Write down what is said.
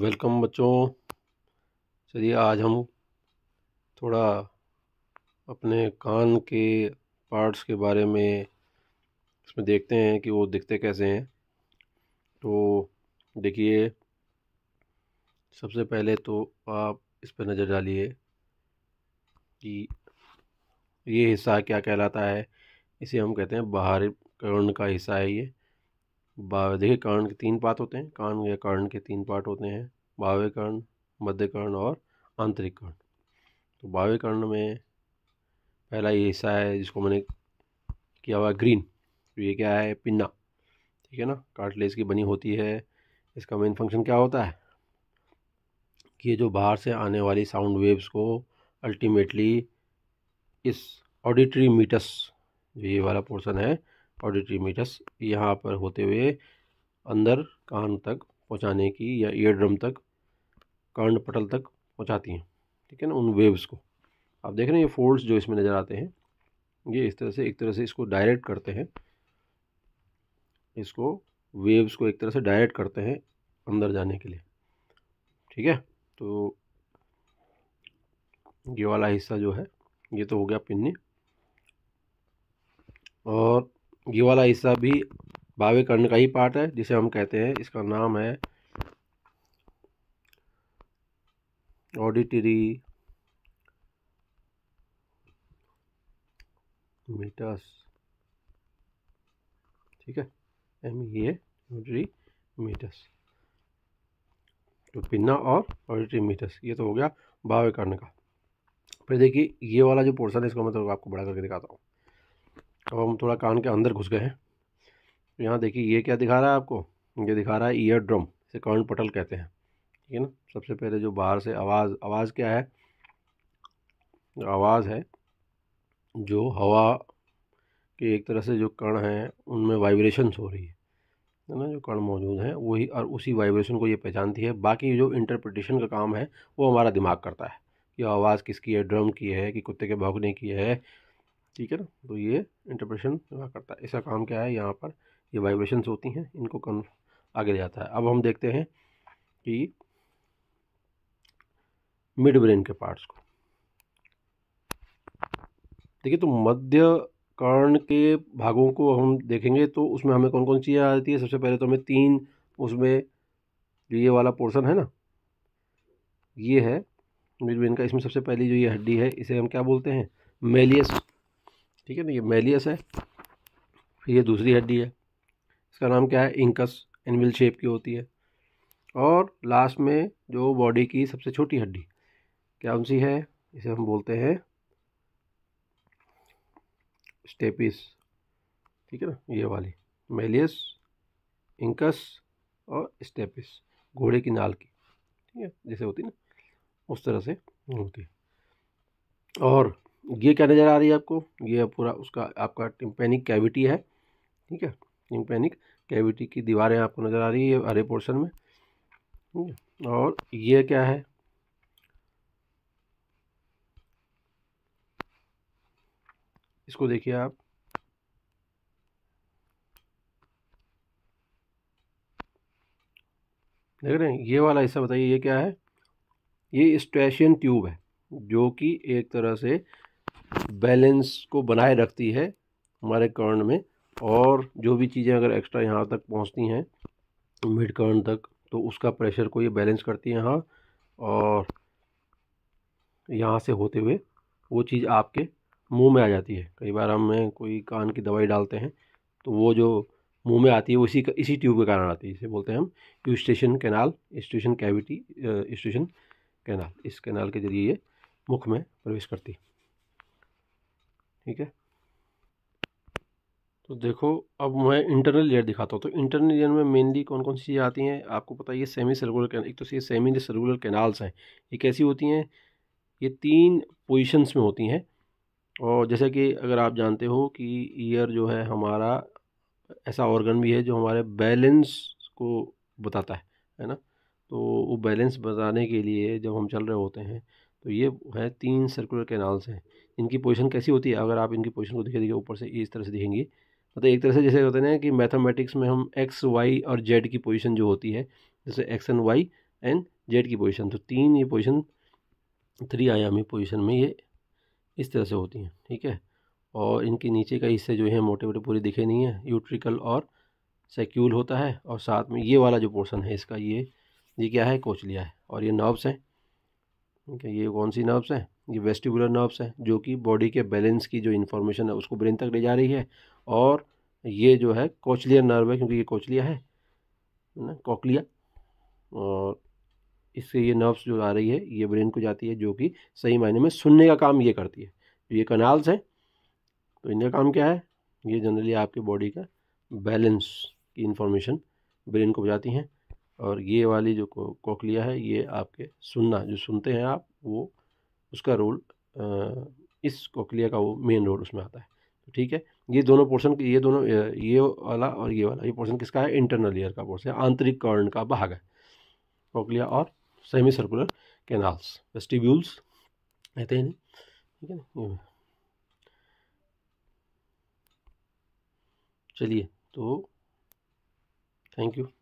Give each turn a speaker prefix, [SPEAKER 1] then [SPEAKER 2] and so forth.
[SPEAKER 1] welcome बच्चों चलिए आज हम थोड़ा अपने कान के पार्ट्स के बारे में इसमें देखते हैं कि वो दिखते कैसे हैं तो देखिए सबसे पहले तो आप इस पर नज़र डालिए कि ये हिस्सा क्या कहलाता है इसे हम कहते हैं बाहर कर्ण का हिस्सा है ये देखिए कर्ण के तीन पार्ट होते हैं कर्ण या कर्ण के तीन पार्ट होते हैं बाव्य कर्ण मध्य कर्ण और आंतरिक कर्ण तो बाह्य कर्ण में पहला ये हिस्सा है जिसको मैंने किया हुआ ग्रीन तो ये क्या है पिन्ना ठीक है ना कार्टलेज की बनी होती है इसका मेन फंक्शन क्या होता है कि ये जो बाहर से आने वाली साउंड वेव्स को अल्टीमेटली इस ऑडिटरी मीटस जो ये वाला पोर्शन है ऑडिटरी मीटस यहाँ पर होते हुए अंदर कान तक पहुँचाने की या ईयर ड्रम तक कर्ण पटल तक पहुँचाती हैं ठीक है ना उन वेव्स को आप देख रहे हैं ये फोल्ड्स जो इसमें नज़र आते हैं ये इस तरह से एक तरह से इसको डायरेक्ट करते हैं इसको वेव्स को एक तरह से डायरेक्ट करते हैं अंदर जाने के लिए ठीक है तो ये वाला हिस्सा जो है ये तो हो गया पिन्नी और ये वाला हिस्सा भी भावे कर्ण का ही पार्ट है जिसे हम कहते हैं इसका नाम है ऑडिटरी मीटर्स ठीक है एम ये ऑडिटरी मीटर्स तो पिन्ना और ऑडिटरी मीटर्स ये तो हो गया भावे कर्ण का फिर देखिए ये वाला जो पोर्सन है इसको मैं मतलब तो आपको बड़ा करके दिखाता हूँ अब हम थोड़ा कान के अंदर घुस गए हैं तो यहाँ देखिए ये क्या दिखा रहा है आपको ये दिखा रहा है ईयर ड्रम इसे कर्ण पटल कहते हैं ठीक है ना सबसे पहले जो बाहर से आवाज़ आवाज़ क्या है आवाज़ है जो हवा के एक तरह से जो कण हैं उनमें वाइब्रेशंस हो रही है है ना जो कण मौजूद हैं वही और उसी वाइब्रेशन को ये पहचानती है बाकी जो इंटरप्रटेशन का काम है वो हमारा दिमाग करता है कि आवाज़ किसकी है ड्रम की है कि कुत्ते के भौंकने की है ठीक है ना तो ये इंटरप्रेशन करता है इसका काम क्या है यहाँ पर ये वाइब्रेशंस होती हैं इनको कम आगे जाता है अब हम देखते हैं कि मिड ब्रेन के पार्ट्स को देखिए तो मध्य कर्ण के भागों को हम देखेंगे तो उसमें हमें कौन कौन चीज़ें आ जाती है सबसे पहले तो हमें तीन उसमें जो ये वाला पोर्शन है ना ये है मिड ब्रेन का इसमें सबसे पहली जो ये हड्डी है इसे हम क्या बोलते हैं मेलियस ठीक है ना तो ये मेलियस है फिर ये दूसरी हड्डी है इसका नाम क्या है इंकस एनिमल शेप की होती है और लास्ट में जो बॉडी की सबसे छोटी हड्डी क्या कौन सी है इसे हम बोलते हैं स्टेपिस ठीक है ना ये वाली मेलियस इंकस और स्टेपिस घोड़े की नाल की ठीक है जैसे होती है ना उस तरह से होती है और ये क्या नज़र आ रही है आपको ये पूरा उसका आपका टिम्पेनिक कैविटी है ठीक है टिम्पेनिक कैविटी की दीवारें आपको नज़र आ रही है हरे पोर्शन में और ये क्या है इसको देखिए आप देख रहे हैं ये वाला हिस्सा बताइए ये क्या है ये स्टेशन ट्यूब है जो कि एक तरह से बैलेंस को बनाए रखती है हमारे कर्ण में और जो भी चीज़ें अगर एक्स्ट्रा यहाँ तक पहुँचती हैं मिड कर्ण तक तो उसका प्रेशर को ये बैलेंस करती है यहाँ और यहाँ से होते हुए वो चीज़ आपके मुंह में आ जाती है कई बार हमें कोई कान की दवाई डालते हैं तो वो जो मुंह में आती है वो इसी इसी ट्यूब के कारण आती है इसे बोलते हैं हम eustachian canal station cavity station canal इस कैनाल के जरिए ये मुख में प्रवेश करती है ठीक है तो देखो अब मैं इंटरनल लेयर दिखाता हूँ तो इंटरनल लेयर में मेनली कौन कौन सी चीज़ें आती हैं आपको पता है ये सेमी सर्कुलर कैनल एक तो ये सेमी सर्कुलर कैनाल्स हैं ये कैसी होती हैं ये तीन पोजीशंस में होती हैं और जैसे कि अगर आप जानते हो कि ईयर जो है हमारा ऐसा ऑर्गन भी है जो हमारे बैलेंस को बताता है है ना तो वो बैलेंस बताने के लिए जब हम चल रहे होते हैं तो ये है तीन सर्कुलर कैनाल्स हैं इनकी पोजीशन कैसी होती है अगर आप इनकी पोजीशन को देखें देखिए ऊपर से इस तरह से दिखेंगी मतलब एक तरह से जैसे होते हैं कि मैथमेटिक्स में हम एक्स वाई और जेड की पोजीशन जो होती है जैसे X and Y and Z की पोजीशन तो तीन ये पोजीशन थ्री आयामी पोजीशन में ये इस तरह से होती हैं ठीक है और इनके नीचे का हिस्से जो है मोटे मोटे पूरे दिखे नहीं है यूट्रिकल और सेक्यूल होता है और साथ में ये वाला जो पोर्सन है इसका ये ये क्या है कोचलिया है और ये नर्व्स हैं ठीक है ये कौन सी नर्व्स हैं ये वेस्टिबुलर नर्व्स हैं जो कि बॉडी के बैलेंस की जो इन्फॉर्मेशन है उसको ब्रेन तक ले जा रही है और ये जो है कोचलिया नर्व है क्योंकि ये कोचलिया है ना कोकलिया और इससे ये नर्व्स जो आ रही है ये ब्रेन को जाती है जो कि सही मायने में सुनने का काम ये करती है जो तो ये कनाल्स हैं तो इनका काम क्या है ये जनरली आपके बॉडी का बैलेंस की इन्फॉर्मेशन ब्रेन को बजाती हैं और ये वाली जो कोकलिया है ये आपके सुनना जो सुनते हैं आप वो उसका रोल इस कोकलिया का वो मेन रोल उसमें आता है तो ठीक है ये दोनों पोर्शन ये दोनों ये वाला और ये वाला ये पोर्शन किसका है इंटरनल ईयर का पोर्शन आंतरिक कर्ण का भाग है कोकलिया और सेमी सर्कुलर कैनाल्स वेस्टिब्यूल्स कहते हैं नहीं ठीक है ना चलिए तो थैंक यू